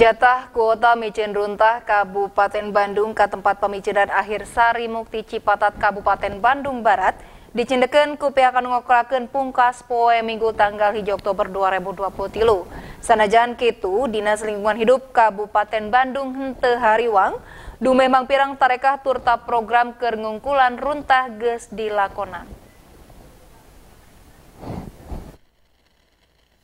Jatah kuota micin runtah Kabupaten Bandung ke tempat pemicinan akhir Sari Mukti Cipatat Kabupaten Bandung Barat dicindekan ku akan pungkas poe minggu tanggal hijau Oktober Sana Sanajan kitu Dinas Lingkungan Hidup Kabupaten Bandung hente hariwang memang pirang tarekah turta program kerengungkulan runtah ges dilakonan.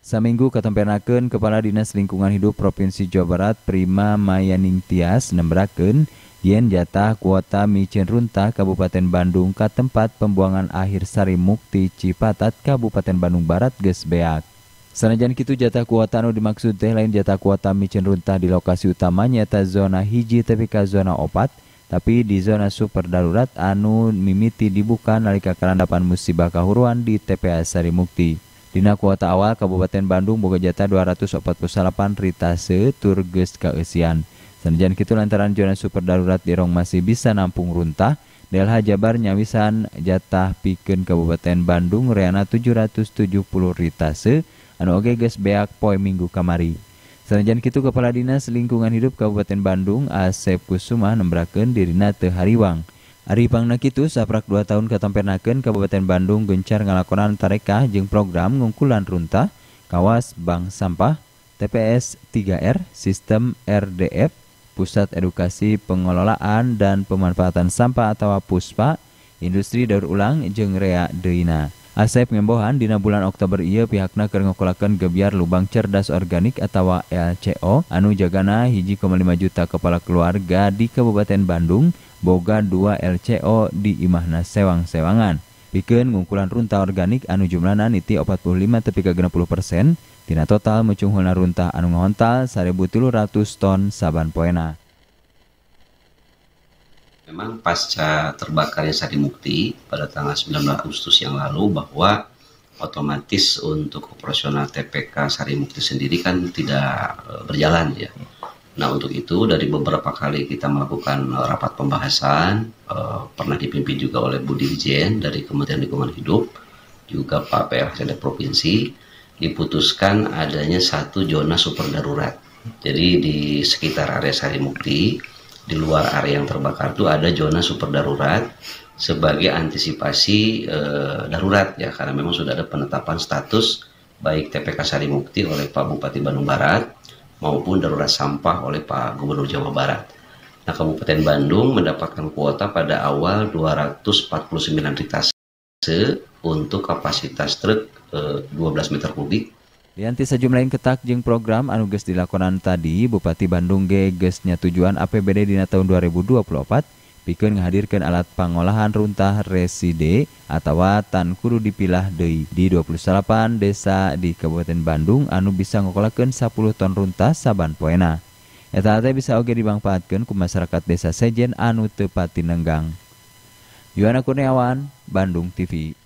Saminggu katempenaken Kepala Dinas Lingkungan Hidup Provinsi Jawa Barat Prima Mayaning Tias nembraken yen jatah kuota micin runta Kabupaten Bandung ka tempat pembuangan akhir Sari Mukti Cipatat Kabupaten Bandung Barat geus beak. Sanajan kitu jatah kuota anu dimaksud teh lain jatah kuota micin runta di lokasi utamanya nyata zona hiji tapi ka zona opat tapi di zona super darurat anu mimiti dibuka nalika karandapan musibah kahuruan di TPA Sari Mukti. Dina kuota awal Kabupaten Bandung boga jatah 248 ritase turges kaeusian. Sanajan kitu lantaran zona super darurat di Rong masih bisa nampung runtah, DLH Jabar nyawisan jatah pikeun Kabupaten Bandung reana 770 ritase anu oge geus beak poe minggu kamari. Sanajan kitu Kepala Dinas Lingkungan Hidup Kabupaten Bandung Asep Kusuma nembrakeun dirina teu hariwang. Ari pangna kitu saprak 2 tahun katampernakeun Kabupaten Bandung gencar ngalakonan tarekah jeung program ngungkulan runta Kawas Bank Sampah TPS 3R Sistem RDF Pusat Edukasi Pengelolaan dan Pemanfaatan Sampah atau PUSPA Industri Daur Ulang jeung Rea Deina. Asep ngembohan dina bulan Oktober ia pihakna keur ngokolakeun gebyar lubang cerdas organik atau LCO anu jagana 1,5 juta kepala keluarga di Kabupaten Bandung boga 2 LCO di imahna sewang-sewangan. Pikeun ngungkulan runtah organik anu jumlahna niti 45 tepi ka 60 persen, tina total mencunghulna runtah anu ngontal 1300 ton saban poena. Memang pasca terbakarnya Sari Mukti pada tanggal 19 Agustus yang lalu bahwa otomatis untuk operasional TPK Sari Mukti sendiri kan tidak e, berjalan ya. Nah untuk itu dari beberapa kali kita melakukan eh, rapat pembahasan eh, pernah dipimpin juga oleh Budi Dirjen dari Kementerian Lingkungan Hidup juga Pak dari Provinsi diputuskan adanya satu zona super darurat. Jadi di sekitar area Sari Mukti di luar area yang terbakar itu ada zona super darurat sebagai antisipasi eh, darurat ya karena memang sudah ada penetapan status baik TPK Sari Mukti oleh Pak Bupati Bandung Barat maupun darurat sampah oleh Pak Gubernur Jawa Barat. Nah, Kabupaten Bandung mendapatkan kuota pada awal 249 ritase untuk kapasitas truk eh, 12 meter kubik. Dianti sejumlah yang ketak jeng program anugerah dilakukan dilakonan tadi, Bupati Bandung gegesnya tujuan APBD dina tahun 2024 Pikun menghadirkan alat pengolahan runtah reside atau tan kudu dipilah Dei di 28 desa di Kabupaten Bandung anu bisa ngokolaken 10 ton runtah saban poena eta-hati bisa oge dimanfaatkan ke masyarakat desa sejen anu tepati nenggang Yohana Kurniawan Bandung TV